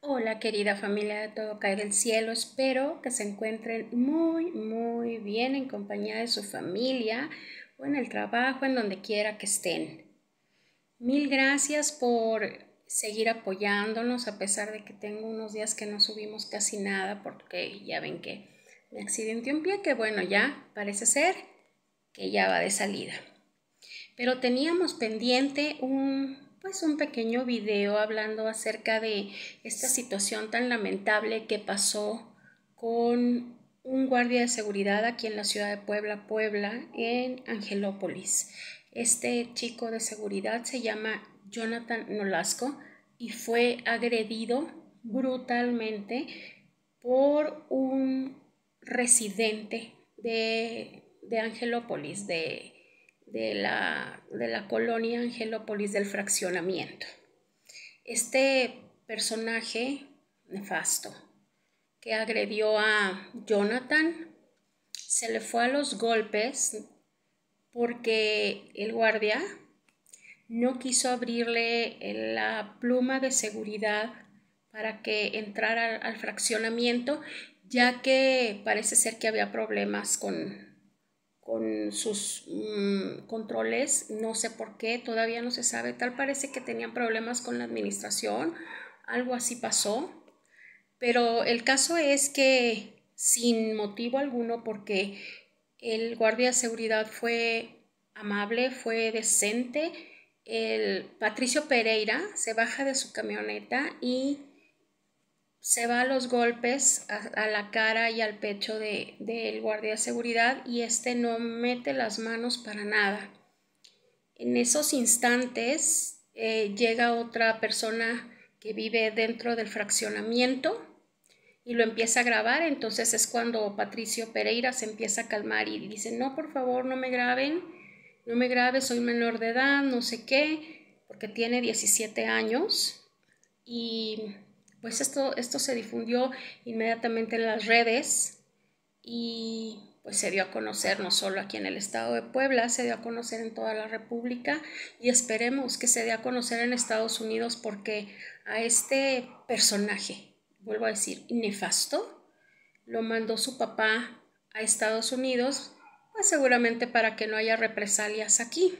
Hola querida familia de Todo Cae del Cielo, espero que se encuentren muy muy bien en compañía de su familia o en el trabajo, en donde quiera que estén. Mil gracias por seguir apoyándonos a pesar de que tengo unos días que no subimos casi nada porque ya ven que me accidenté un pie que bueno ya parece ser que ya va de salida. Pero teníamos pendiente un es pues, un pequeño video hablando acerca de esta situación tan lamentable que pasó con un guardia de seguridad aquí en la ciudad de Puebla, Puebla, en Angelópolis. Este chico de seguridad se llama Jonathan Nolasco y fue agredido brutalmente por un residente de, de Angelópolis, de, de la, de la colonia Angelópolis del fraccionamiento. Este personaje nefasto que agredió a Jonathan se le fue a los golpes porque el guardia no quiso abrirle la pluma de seguridad para que entrara al fraccionamiento, ya que parece ser que había problemas con con sus mm, controles, no sé por qué, todavía no se sabe, tal parece que tenían problemas con la administración, algo así pasó, pero el caso es que sin motivo alguno, porque el guardia de seguridad fue amable, fue decente, el Patricio Pereira se baja de su camioneta y se va a los golpes a, la cara y al pecho del guardia de seguridad y este no mete las manos para nada. En esos instantes eh, llega otra persona que vive dentro del fraccionamiento y lo empieza a grabar, entonces es cuando Patricio Pereira se empieza a calmar y dice, no, por favor, no me graben, no me graben, soy menor de edad, no sé qué, porque tiene 17 años y pues esto, esto se difundió inmediatamente en las redes y pues se dio a conocer no solo aquí en el estado de Puebla, se dio a conocer en toda la República y esperemos que se dé a conocer en Estados Unidos porque a este personaje, vuelvo a decir, nefasto, lo mandó su papá a Estados Unidos, pues, seguramente para que no haya represalias aquí.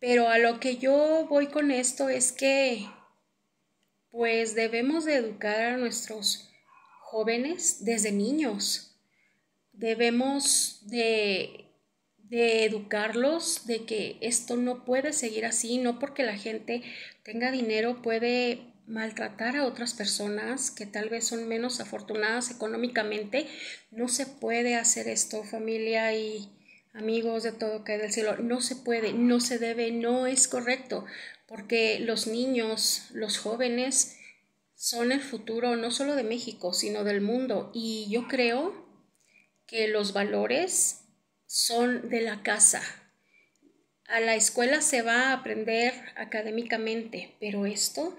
Pero a lo que yo voy con esto es que pues debemos de educar a nuestros jóvenes desde niños. Debemos de, de educarlos de que esto no puede seguir así, no porque la gente tenga dinero puede maltratar a otras personas que tal vez son menos afortunadas económicamente. No se puede hacer esto, familia y amigos de todo que del cielo. No se puede, no se debe, no es correcto porque los niños, los jóvenes, son el futuro no solo de México, sino del mundo. Y yo creo que los valores son de la casa. A la escuela se va a aprender académicamente, pero esto,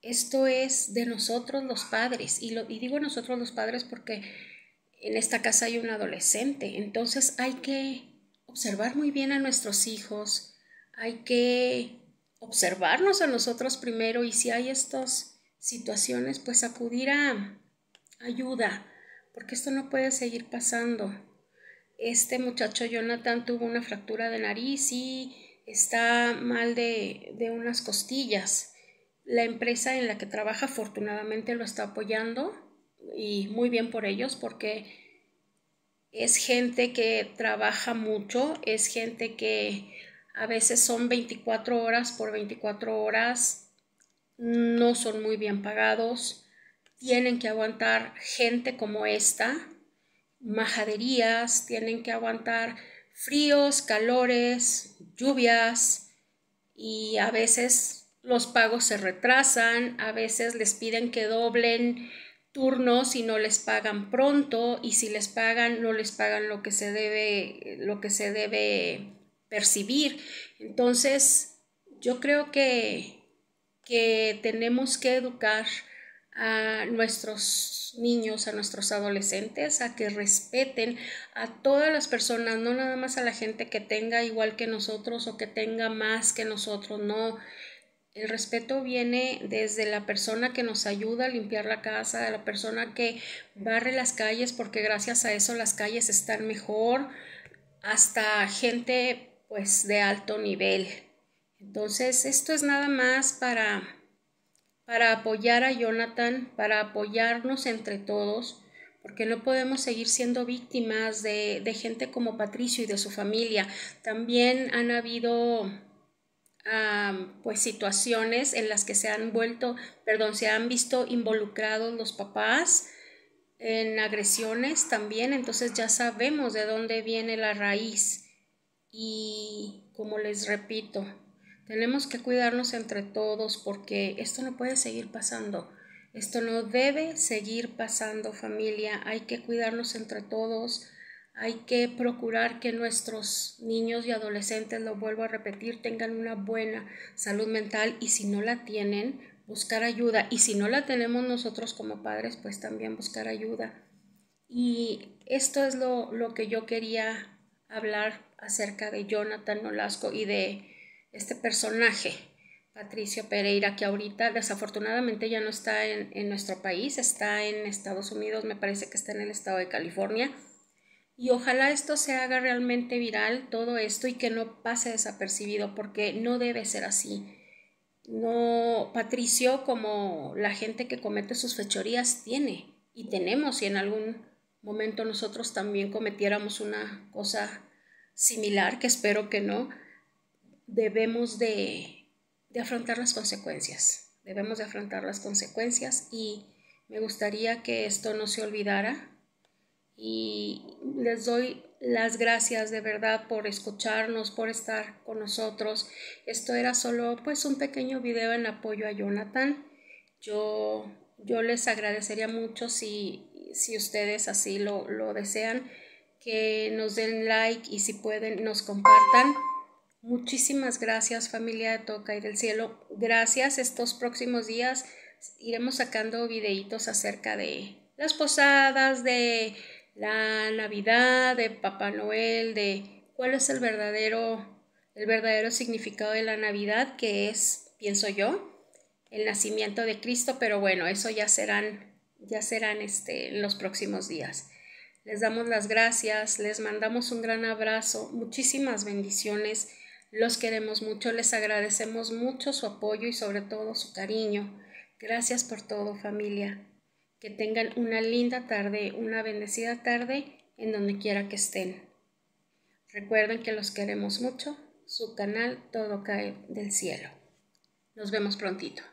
esto es de nosotros los padres. Y, lo, y digo nosotros los padres porque en esta casa hay un adolescente. Entonces hay que observar muy bien a nuestros hijos, hay que observarnos a nosotros primero y si hay estas situaciones, pues acudir a ayuda, porque esto no puede seguir pasando. Este muchacho Jonathan tuvo una fractura de nariz y está mal de, de unas costillas. La empresa en la que trabaja afortunadamente lo está apoyando y muy bien por ellos porque es gente que trabaja mucho, es gente que a veces son 24 horas por 24 horas, no son muy bien pagados, tienen que aguantar gente como esta, majaderías, tienen que aguantar fríos, calores, lluvias y a veces los pagos se retrasan, a veces les piden que doblen turnos y no les pagan pronto y si les pagan no les pagan lo que se debe lo que se debe percibir. Entonces, yo creo que, que tenemos que educar a nuestros niños, a nuestros adolescentes, a que respeten a todas las personas, no nada más a la gente que tenga igual que nosotros o que tenga más que nosotros, no. El respeto viene desde la persona que nos ayuda a limpiar la casa, de la persona que barre las calles, porque gracias a eso las calles están mejor, hasta gente pues de alto nivel. Entonces, esto es nada más para, para apoyar a Jonathan, para apoyarnos entre todos, porque no podemos seguir siendo víctimas de, de gente como Patricio y de su familia. También han habido pues situaciones en las que se han vuelto, perdón, se han visto involucrados los papás en agresiones también, entonces ya sabemos de dónde viene la raíz y como les repito, tenemos que cuidarnos entre todos porque esto no puede seguir pasando. Esto no debe seguir pasando familia. Hay que cuidarnos entre todos. Hay que procurar que nuestros niños y adolescentes, lo vuelvo a repetir, tengan una buena salud mental y si no la tienen, buscar ayuda. Y si no la tenemos nosotros como padres, pues también buscar ayuda. Y esto es lo, lo que yo quería hablar acerca de Jonathan Nolasco y de este personaje, Patricio Pereira, que ahorita desafortunadamente ya no está en, en, nuestro país, está en Estados Unidos, me parece que está en el estado de California. Y ojalá esto se haga realmente viral, todo esto, y que no pase desapercibido, porque no debe ser así. No, Patricio, como la gente que comete sus fechorías, tiene, y tenemos, y en algún momento nosotros también cometiéramos una cosa similar, que espero que no, debemos de, afrontar las consecuencias, debemos de afrontar las consecuencias y me gustaría que esto no se olvidara y les doy las gracias de verdad por escucharnos, por estar con nosotros. Esto era solo pues un pequeño video en apoyo a Jonathan. Yo, yo les agradecería mucho si si ustedes así lo, desean, que nos den like y si pueden nos compartan. Muchísimas gracias familia de Toca y del Cielo. Gracias. Estos próximos días iremos sacando videitos acerca de las posadas, de la Navidad, de Papá Noel, de cuál es el verdadero, el verdadero significado de la Navidad, que es, pienso yo, el nacimiento de Cristo, pero bueno, eso ya serán ya serán este, en los próximos días. Les damos las gracias, les mandamos un gran abrazo, muchísimas bendiciones, los queremos mucho, les agradecemos mucho su apoyo y sobre todo su cariño. Gracias por todo familia. Que tengan una linda tarde, una bendecida tarde en donde quiera que estén. Recuerden que los queremos mucho, su canal Todo cae del cielo. Nos vemos prontito.